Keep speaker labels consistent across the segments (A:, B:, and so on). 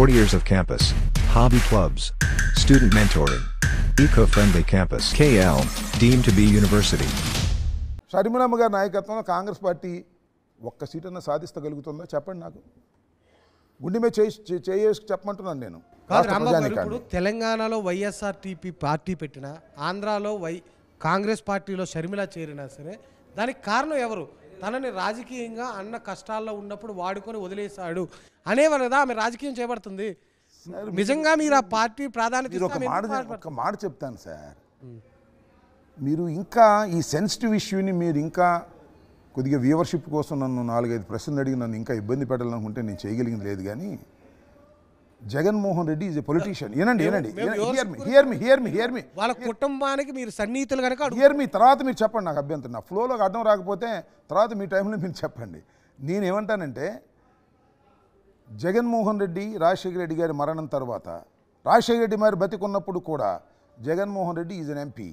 A: 40 years of campus, hobby clubs, student mentoring, eco-friendly campus KL, deemed to be university. షరిమలమ్మ నాయకత్వంలో Congress party ఒక్క సీటన్నా సాధిస్తగలుగుతుందో చెప్పండి నాకు గుండె మీద చేయి చేసి చెప్పమంటున్నాను నేను ఇప్పుడు తెలంగాణలో వైఎస్ఆర్టీపీ పార్టీ పెట్టిన ఆంధ్రాలో వై కాంగ్రెస్ పార్టీలో షర్మిల చేరినా సరే దానికి కారణం ఎవరు తనని రాజకీయంగా అన్న కష్టాల్లో ఉన్నప్పుడు వాడుకొని వదిలేశాడు అనేవారు కదా ఆమె రాజకీయం చేయబడుతుంది నిజంగా మీరు ఆ పార్టీ ప్రాధాన్యత ఒక మాట ఒక మాట చెప్తాను సార్ మీరు ఇంకా ఈ సెన్సిటివ్ ఇష్యూని మీరు ఇంకా కొద్దిగా వ్యూవర్షిప్ కోసం నన్ను నాలుగైదు ప్రశ్నలు అడిగి నన్ను ఇంకా ఇబ్బంది పెట్టాలనుకుంటే నేను చేయగలిగింది లేదు కానీ Jaganmohan Reddy is a politician ఏనండి ఏనండి hear me hear me hear me hear me వాళ్ళ కుటుంబానికి మీరు సన్నిహితులు కనుక హియర్ మీ తర్వాత మీరు చెప్పండి నాకు అభ్యంతరం నా ఫ్లోలో అర్థం రాకపోతే తర్వాత మీ టైంలో మీరు చెప్పండి నేను ఏమంటానంటే జగన్మోహన్ రెడ్డి రాజశేఖర రెడ్డి గారి మరణం తర్వాత రాజశేఖర రెడ్డి మరి బతికున్నప్పుడు కూడా Jaganmohan Reddy is an MP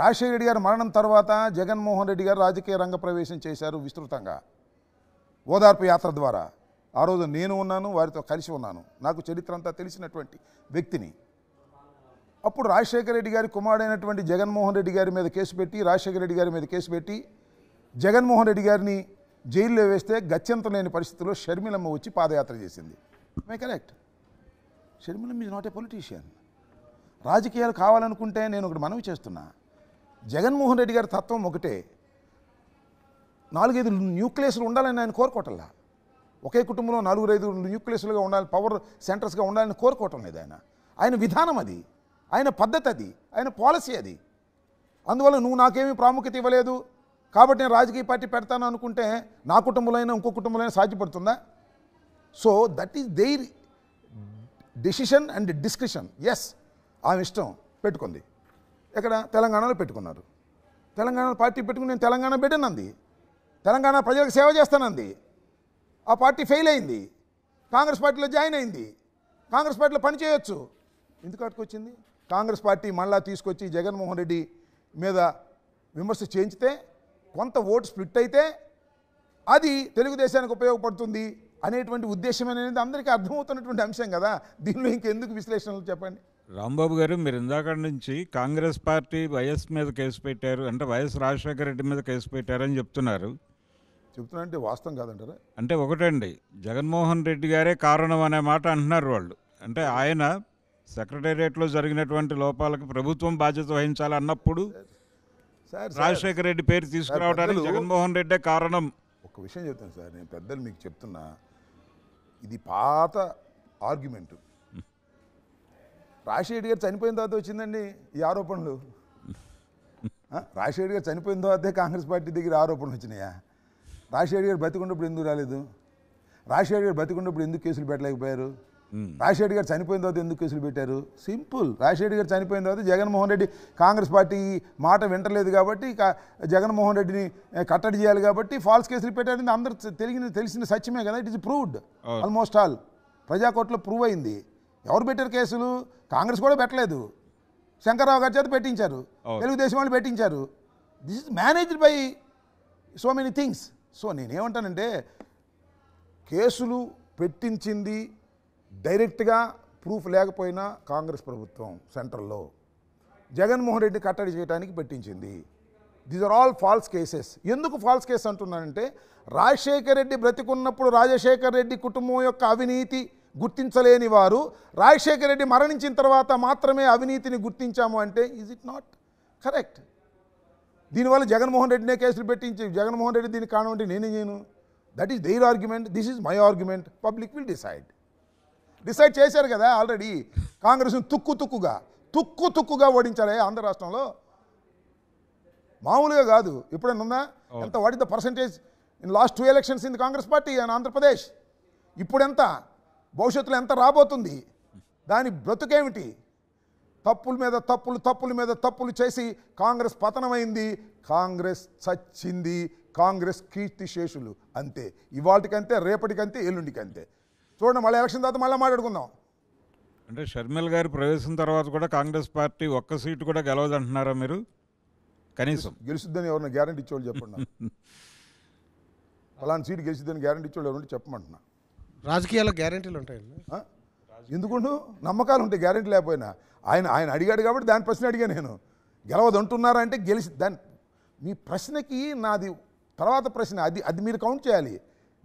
A: Rajasekhara Reddy గారి మరణం తర్వాత జగన్మోహన్ రెడ్డి గారు రాజకీయ రంగ ప్రవేశం చేశారు విస్తృతంగా ఓదార్పు యాత్ర ద్వారా ఆ రోజు నేను ఉన్నాను వారితో కలిసి ఉన్నాను నాకు చరిత్ర అంతా తెలిసినటువంటి వ్యక్తిని అప్పుడు రాజశేఖర రెడ్డి గారి కుమారుడైనటువంటి జగన్మోహన్ రెడ్డి గారి మీద కేసు పెట్టి రాజశేఖర రెడ్డి గారి మీద కేసు పెట్టి జగన్మోహన్ రెడ్డి గారిని జైల్లో వేస్తే గత్యంత లేని పరిస్థితుల్లో షర్మిలమ్మ వచ్చి పాదయాత్ర చేసింది మే correct Sharmilamma is not a politician రాజకీయాలు కావాలనుకుంటే నేను ఒకటి మనవి చేస్తున్నా జగన్మోహన్ రెడ్డి గారి తత్వం ఒకటే నాలుగైదు న్యూక్లియస్లు ఉండాలని ఆయన కోరుకోవటల్లా ఒకే కుటుంబంలో నలుగురు ఐదు న్యూక్లియస్లుగా ఉండాలి పవర్ సెంటర్స్గా ఉండాలని కోరుకోవటం లేదు ఆయన ఆయన విధానం అది ఆయన పద్ధతి అది ఆయన పాలసీ అది అందువల్ల నువ్వు నాకేమీ ప్రాముఖ్యత ఇవ్వలేదు కాబట్టి నేను రాజకీయ పార్టీ పెడతాను అనుకుంటే నా కుటుంబంలో అయినా ఇంకో కుటుంబంలో అయినా సాధ్యపడుతుందా so that is their decision and discretion ఎస్ ఆమె ఇష్టం పెట్టుకుంది ఇక్కడ తెలంగాణలో పెట్టుకున్నారు తెలంగాణ పార్టీ పెట్టుకుని నేను తెలంగాణ బిడ్డనంది తెలంగాణ ప్రజలకు సేవ చేస్తానంది ఆ పార్టీ ఫెయిల్ అయింది కాంగ్రెస్ పార్టీలో జాయిన్ అయింది కాంగ్రెస్ పార్టీలో పనిచేయొచ్చు ఎందుకు అటుకొచ్చింది కాంగ్రెస్ పార్టీ మళ్ళా తీసుకొచ్చి జగన్మోహన్ రెడ్డి మీద విమర్శ చేయించితే కొంత ఓటు స్ప్లిట్ అయితే అది తెలుగుదేశానికి ఉపయోగపడుతుంది అనేటువంటి ఉద్దేశం అనేది అందరికీ అర్థమవుతున్నటువంటి అంశం కదా దీనిలో ఇంకెందుకు విశ్లేషణలు చెప్పండి రాంబాబు గారు మీరు ఇందాక నుంచి కాంగ్రెస్ పార్టీ వైఎస్ మీద కేసు పెట్టారు అంటే వైఎస్ రాజశేఖర రెడ్డి మీద కేసు పెట్టారని చెప్తున్నారు చెప్తున్నా అంటే వాస్తవం కాదంటారా అంటే ఒకటండి జగన్మోహన్ రెడ్డి గారే కారణం అనే మాట అంటున్నారు వాళ్ళు అంటే ఆయన సెక్రటేరియట్లో జరిగినటువంటి లోపాలకు ప్రభుత్వం బాధ్యత వహించాలి అన్నప్పుడు
B: రాజశేఖర రెడ్డి పేరు తీసుకురావడానికి జగన్మోహన్
A: రెడ్డే కారణం ఒక విషయం చెప్తాను సార్ నేను పెద్దలు మీకు చెప్తున్నా ఇది పాత ఆర్గ్యుమెంట్ రాజశేఖర్ గారు చనిపోయిన తర్వాత వచ్చిందండి ఈ ఆరోపణలు రాజశేఖర్ గారు చనిపోయిన తర్వాతే కాంగ్రెస్ పార్టీ దగ్గర ఆరోపణలు వచ్చినాయా రాజశేఖర్ గారు బతికున్నప్పుడు ఎందుకు రాలేదు రాజశేఖర్ గారు బతికున్నప్పుడు ఎందుకు కేసులు పెట్టలేకపోయారు రాజశేఖర్ గారు చనిపోయిన తర్వాత ఎందుకు కేసులు పెట్టారు సింపుల్ రాజశేఖర్ గారు చనిపోయిన తర్వాత జగన్మోహన్ రెడ్డి కాంగ్రెస్ పార్టీ మాట వింటలేదు కాబట్టి జగన్మోహన్ రెడ్డిని కట్టడి చేయాలి కాబట్టి ఫాల్స్ కేసులు పెట్టారని అందరు తెలియని తెలిసిన సత్యమే కదా it is proved almost all ప్రజాకోర్టులో ప్రూవ్ అయింది ఎవరు పెట్టారు కేసులు కాంగ్రెస్ కూడా పెట్టలేదు శంకర్రావు గారి చేత పెట్టించారు తెలుగుదేశం వాళ్ళు పెట్టించారు this is managed by so many things so నేనేమంటానంటే కేసులు పెట్టించింది డైరెక్ట్గా ప్రూఫ్ లేకపోయినా కాంగ్రెస్ ప్రభుత్వం సెంట్రల్లో జగన్మోహన్ రెడ్డి కట్టడి చేయడానికి పెట్టించింది these are all false cases ఎందుకు ఫాల్స్ కేసు అంటున్నానంటే రాజశేఖర రెడ్డి బ్రతికున్నప్పుడు రాజశేఖర రెడ్డి కుటుంబం యొక్క అవినీతి గుర్తించలేని వారు రాజశేఖర రెడ్డి మరణించిన తర్వాత మాత్రమే అవినీతిని గుర్తించాము అంటే ఈజ్ ఇట్ నాట్ కరెక్ట్ దీనివల్ల జగన్మోహన్ రెడ్డినే కేసులు పెట్టించి జగన్మోహన్ రెడ్డి దీనికి కానివ్వండి నేనే చేయను that is their argument this is my argument public will decide decide చేశారు కదా ఆల్రెడీ కాంగ్రెస్ను తుక్కు తుక్కుగా తుక్కు తుక్కుగా ఓడించాలి ఆంధ్ర రాష్ట్రంలో మామూలుగా కాదు ఉందా ఎంత what the percentage in last two elections in Congress party అని ఆంధ్రప్రదేశ్ ఎంత భవిష్యత్తులో ఎంత రాబోతుంది దాని బ్రతుకేమిటి తప్పుల మీద తప్పులు తప్పుల మీద తప్పులు చేసి కాంగ్రెస్ పతనమైంది కాంగ్రెస్ చచ్చింది కాంగ్రెస్ కీర్తి శేషులు అంతే ఇవాటికంతే రేపటికంతే ఎల్లుండికంతే చూడండి మళ్ళీ ఎలక్షన్ తర్వాత మళ్ళీ మాట్లాడుకుందాం అంటే షర్మిల గారి ప్రవేశం తర్వాత కూడా కాంగ్రెస్ పార్టీ ఒక్క సీటు కూడా గెలవదంటున్నారా మీరు కనీసం గెలుస్తుందని ఎవరిని గ్యారంటీ ఇచ్చేవాళ్ళు చెప్పండి అలాంటి సీటు గెలిచిద్దని గ్యారంటీ ఇచ్చేవాళ్ళు ఎవరంటే చెప్పమంటున్నా రాజకీయాల గ్యారంటీలు ఉంటాయండి ఎందుకుండు నమ్మకాలు ఉంటాయి గ్యారెంటీ లేకపోయినా ఆయన ఆయన అడిగాడు కాబట్టి దాని ప్రశ్న అడిగా నేను గెలవదు అంటే గెలిచి దాని మీ ప్రశ్నకి నాది తర్వాత ప్రశ్న అది అది మీరు కౌంట్ చేయాలి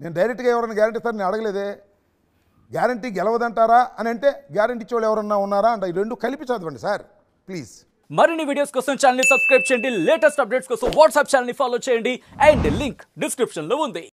A: నేను డైరెక్ట్గా ఎవరైనా గ్యారంటీ ఇస్తారని నేను అడగలేదే గ్యారంటీ గెలవదంటారా అని అంటే గ్యారంటీ వాళ్ళు ఎవరన్నా ఉన్నారా అంటే రెండు కలిపి చదవండి సార్ ప్లీజ్ మరిన్ని వీడియోస్ కోసం ఛానల్ని సబ్స్క్రైబ్ చేయండి లేటెస్ట్ అప్డేట్స్ కోసం వాట్సాప్ ఛానల్ని ఫాలో చేయండి అండ్ లింక్ డిస్క్రిప్షన్లో ఉంది